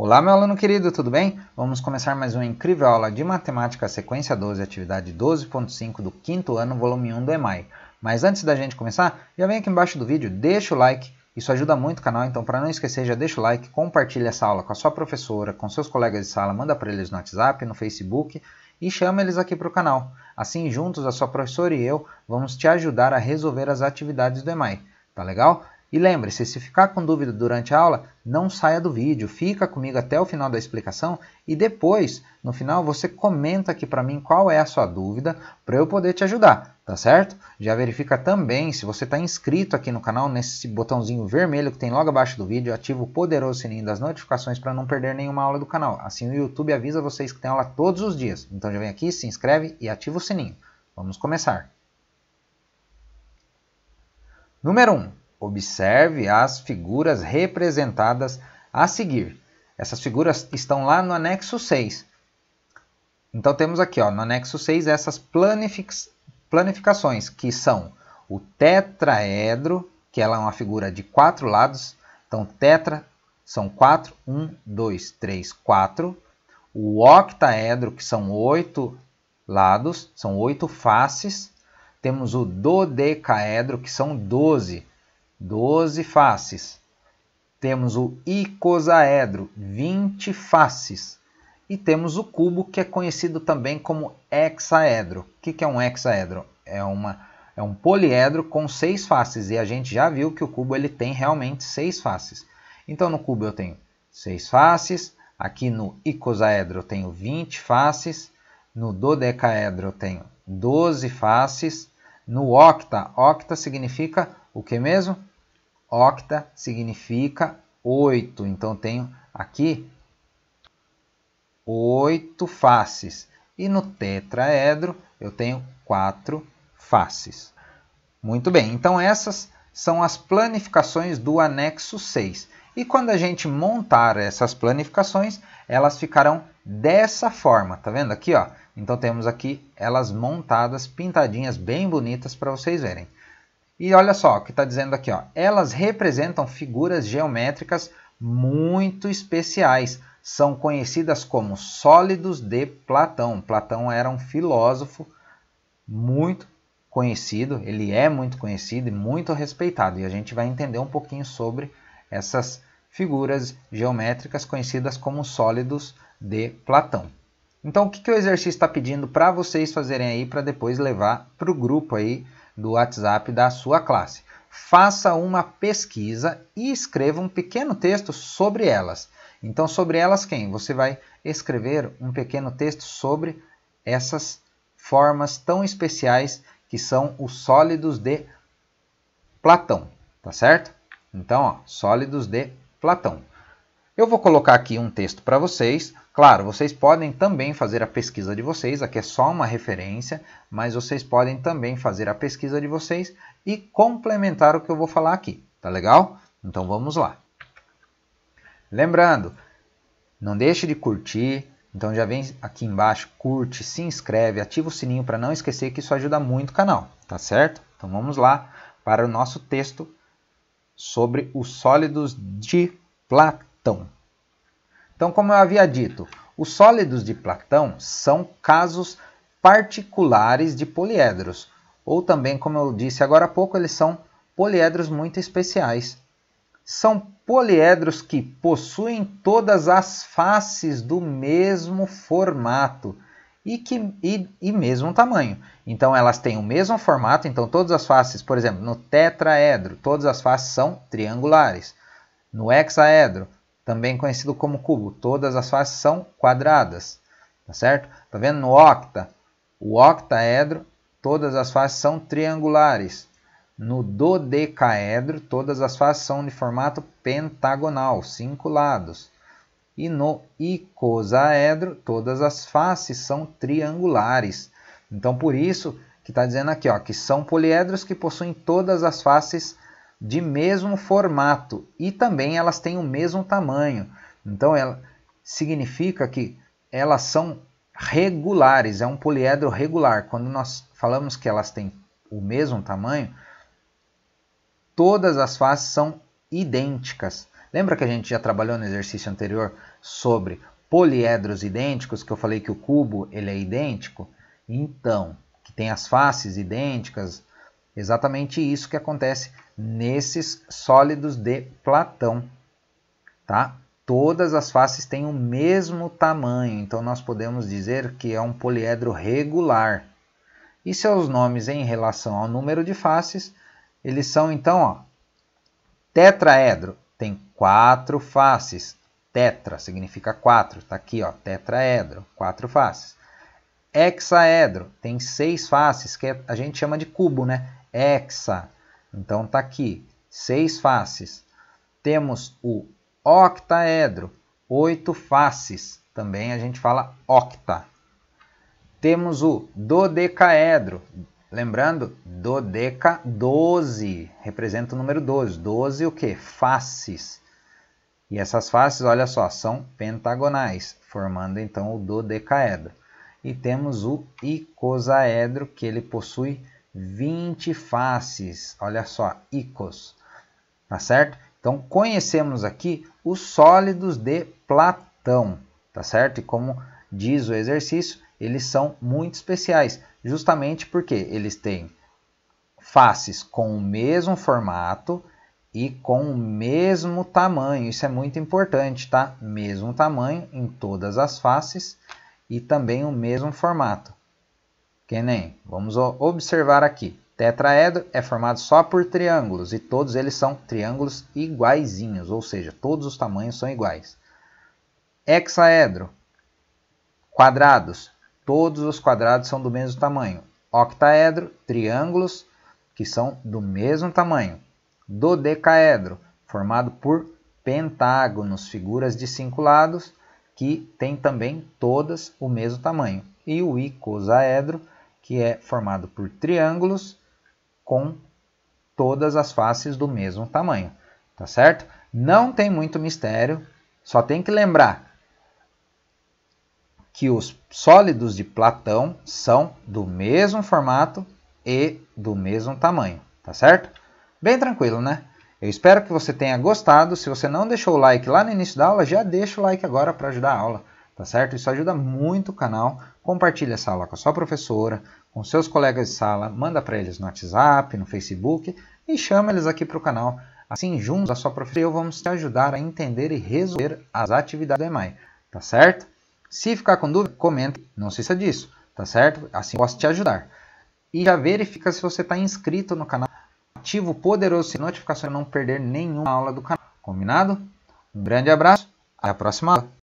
Olá, meu aluno querido, tudo bem? Vamos começar mais uma incrível aula de matemática sequência 12, atividade 12.5 do quinto ano, volume 1 do EMAI. Mas antes da gente começar, já vem aqui embaixo do vídeo, deixa o like, isso ajuda muito o canal, então para não esquecer, já deixa o like, compartilha essa aula com a sua professora, com seus colegas de sala, manda para eles no WhatsApp, no Facebook e chama eles aqui para o canal. Assim, juntos, a sua professora e eu vamos te ajudar a resolver as atividades do EMAI. Tá legal? E lembre-se, se ficar com dúvida durante a aula, não saia do vídeo, fica comigo até o final da explicação e depois, no final, você comenta aqui para mim qual é a sua dúvida para eu poder te ajudar, tá certo? Já verifica também se você está inscrito aqui no canal, nesse botãozinho vermelho que tem logo abaixo do vídeo, ativa o poderoso sininho das notificações para não perder nenhuma aula do canal. Assim o YouTube avisa vocês que tem aula todos os dias. Então já vem aqui, se inscreve e ativa o sininho. Vamos começar. Número 1. Um, Observe as figuras representadas a seguir. Essas figuras estão lá no anexo 6. Então temos aqui ó, no anexo 6 essas planific... planificações, que são o tetraedro, que ela é uma figura de quatro lados. Então, tetra são quatro, um, dois, três, quatro. O octaedro, que são oito lados, são oito faces. Temos o dodecaedro, que são doze. 12 faces. Temos o icosaedro, 20 faces. E temos o cubo, que é conhecido também como hexaedro. O que é um hexaedro? É, uma, é um poliedro com seis faces. E a gente já viu que o cubo ele tem realmente seis faces. Então, no cubo eu tenho seis faces. Aqui no icosaedro eu tenho 20 faces. No dodecaedro eu tenho 12 faces. No octa, octa significa o que mesmo? Octa significa 8. Então, tenho aqui oito faces. E no tetraedro eu tenho quatro faces. Muito bem, então essas são as planificações do anexo 6. E quando a gente montar essas planificações, elas ficarão dessa forma, tá vendo aqui, ó? Então temos aqui elas montadas, pintadinhas, bem bonitas para vocês verem. E olha só o que está dizendo aqui. Ó. Elas representam figuras geométricas muito especiais. São conhecidas como sólidos de Platão. Platão era um filósofo muito conhecido, ele é muito conhecido e muito respeitado. E a gente vai entender um pouquinho sobre essas figuras geométricas conhecidas como sólidos de Platão. Então, o que, que o exercício está pedindo para vocês fazerem aí para depois levar para o grupo aí do WhatsApp da sua classe. Faça uma pesquisa e escreva um pequeno texto sobre elas. Então, sobre elas quem? Você vai escrever um pequeno texto sobre essas formas tão especiais que são os sólidos de Platão, tá certo? Então, ó, sólidos de Platão. Eu vou colocar aqui um texto para vocês. Claro, vocês podem também fazer a pesquisa de vocês, aqui é só uma referência, mas vocês podem também fazer a pesquisa de vocês e complementar o que eu vou falar aqui, tá legal? Então vamos lá. Lembrando, não deixe de curtir, então já vem aqui embaixo, curte, se inscreve, ativa o sininho para não esquecer que isso ajuda muito o canal, tá certo? Então vamos lá para o nosso texto sobre os sólidos de Platão. Platão. Então, como eu havia dito, os sólidos de Platão são casos particulares de poliedros, ou também, como eu disse agora há pouco, eles são poliedros muito especiais. São poliedros que possuem todas as faces do mesmo formato e, que, e, e mesmo tamanho. Então elas têm o mesmo formato, então todas as faces, por exemplo, no tetraedro, todas as faces são triangulares. No hexaedro, também conhecido como cubo. Todas as faces são quadradas, tá certo? Tá vendo no octa? O octaedro, todas as faces são triangulares. No dodecaedro, todas as faces são de formato pentagonal, cinco lados. E no icosaedro, todas as faces são triangulares. Então, por isso que está dizendo aqui ó, que são poliedros que possuem todas as faces triangulares de mesmo formato e também elas têm o mesmo tamanho. Então, ela significa que elas são regulares, é um poliedro regular. Quando nós falamos que elas têm o mesmo tamanho, todas as faces são idênticas. Lembra que a gente já trabalhou no exercício anterior sobre poliedros idênticos, que eu falei que o cubo ele é idêntico? Então, que tem as faces idênticas, exatamente isso que acontece nesses sólidos de Platão, tá? Todas as faces têm o mesmo tamanho, então nós podemos dizer que é um poliedro regular. E seus nomes em relação ao número de faces, eles são então, ó, tetraedro tem quatro faces. Tetra significa quatro, tá aqui, ó, tetraedro, quatro faces. Hexaedro tem seis faces, que é, a gente chama de cubo, né? Hexa então está aqui, seis faces. Temos o octaedro, oito faces. Também a gente fala octa. Temos o dodecaedro. Lembrando, dodeca 12, representa o número 12. 12 o que? Faces. E essas faces, olha só, são pentagonais, formando então o dodecaedro. E temos o icosaedro, que ele possui 20 faces. Olha só, icos. Tá certo? Então conhecemos aqui os sólidos de Platão, tá certo? E como diz o exercício, eles são muito especiais, justamente porque eles têm faces com o mesmo formato e com o mesmo tamanho. Isso é muito importante, tá? Mesmo tamanho em todas as faces e também o mesmo formato. Que nem, vamos observar aqui. Tetraedro é formado só por triângulos e todos eles são triângulos iguaizinhos, ou seja, todos os tamanhos são iguais. Hexaedro, quadrados, todos os quadrados são do mesmo tamanho. Octaedro, triângulos que são do mesmo tamanho. Dodecaedro, formado por pentágonos, figuras de cinco lados, que tem também todas o mesmo tamanho. E o icosaedro, que é formado por triângulos com todas as faces do mesmo tamanho, tá certo? Não tem muito mistério, só tem que lembrar que os sólidos de Platão são do mesmo formato e do mesmo tamanho, tá certo? Bem tranquilo, né? Eu espero que você tenha gostado. Se você não deixou o like lá no início da aula, já deixa o like agora para ajudar a aula tá certo? Isso ajuda muito o canal. Compartilha essa aula com a sua professora, com seus colegas de sala, manda para eles no WhatsApp, no Facebook e chama eles aqui para o canal. Assim, juntos, a sua professora e eu vamos te ajudar a entender e resolver as atividades do EMAI, tá certo? Se ficar com dúvida, comenta, não se esqueça disso, tá certo? Assim posso te ajudar. E já verifica se você está inscrito no canal ativo poderoso sem notificação para não perder nenhuma aula do canal. Combinado? Um grande abraço, até a próxima aula.